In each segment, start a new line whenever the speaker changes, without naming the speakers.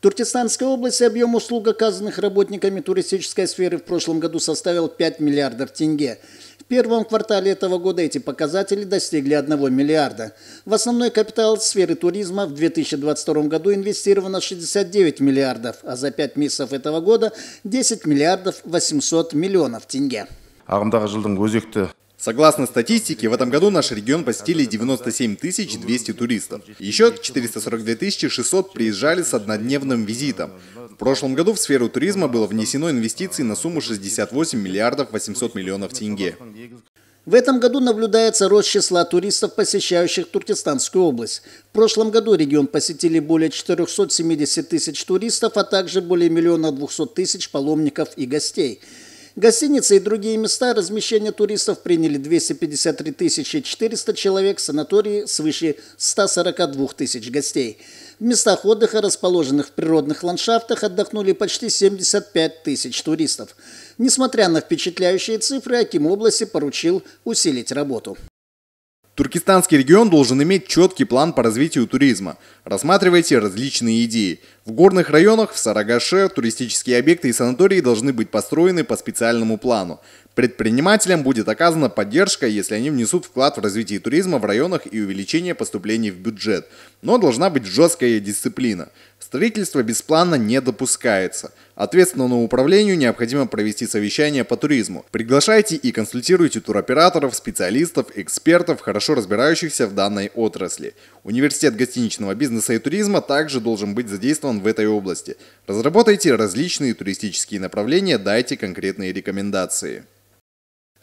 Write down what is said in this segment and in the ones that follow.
Туркестанской области объем услуг, оказанных работниками туристической сферы в прошлом году составил 5 миллиардов тенге. В первом квартале этого года эти показатели достигли 1 миллиарда. В основной капитал сферы туризма в 2022 году инвестировано 69 миллиардов, а за 5 месяцев этого года 10 миллиардов 800 миллионов тенге.
ағымдағы жылдың өзекті Согласно статистике, в этом году наш регион посетили 97 200 туристов. Еще 442 600 приезжали с однодневным визитом. В прошлом году в сферу туризма было внесено инвестиций на сумму 68 миллиардов 800 миллионов тенге.
В этом году наблюдается рост числа туристов, посещающих Туркестанскую область. В прошлом году регион посетили более 470 тысяч туристов, а также более миллиона 200 тысяч паломников и гостей. Гостиницы и другие места размещения туристов приняли 253 400 человек, санатории свыше 142 тысяч гостей. В местах отдыха, расположенных в природных ландшафтах, отдохнули почти 75 тысяч туристов. Несмотря на впечатляющие цифры, Аким области поручил усилить работу.
Туркестанский регион должен иметь четкий план по развитию туризма. Рассматривайте различные идеи. В горных районах, в Сарагаше, туристические объекты и санатории должны быть построены по специальному плану. Предпринимателям будет оказана поддержка, если они внесут вклад в развитие туризма в районах и увеличение поступлений в бюджет. Но должна быть жесткая дисциплина. Строительство без плана не допускается. Ответственному управлению необходимо провести совещание по туризму. Приглашайте и консультируйте туроператоров, специалистов, экспертов, хорошо разбирающихся в данной отрасли. Университет гостиничного бизнеса и туризма также должен быть задействован в этой области. Разработайте различные туристические направления, дайте конкретные рекомендации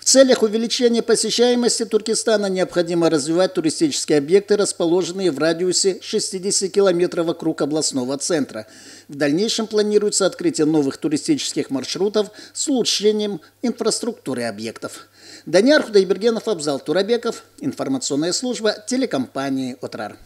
целях увеличения посещаемости Туркестана необходимо развивать туристические объекты, расположенные в радиусе 60 километров вокруг областного центра. В дальнейшем планируется открытие новых туристических маршрутов с улучшением инфраструктуры объектов. Даниар Худайбергенов, Абзал Турабеков, информационная служба телекомпании «Отрар».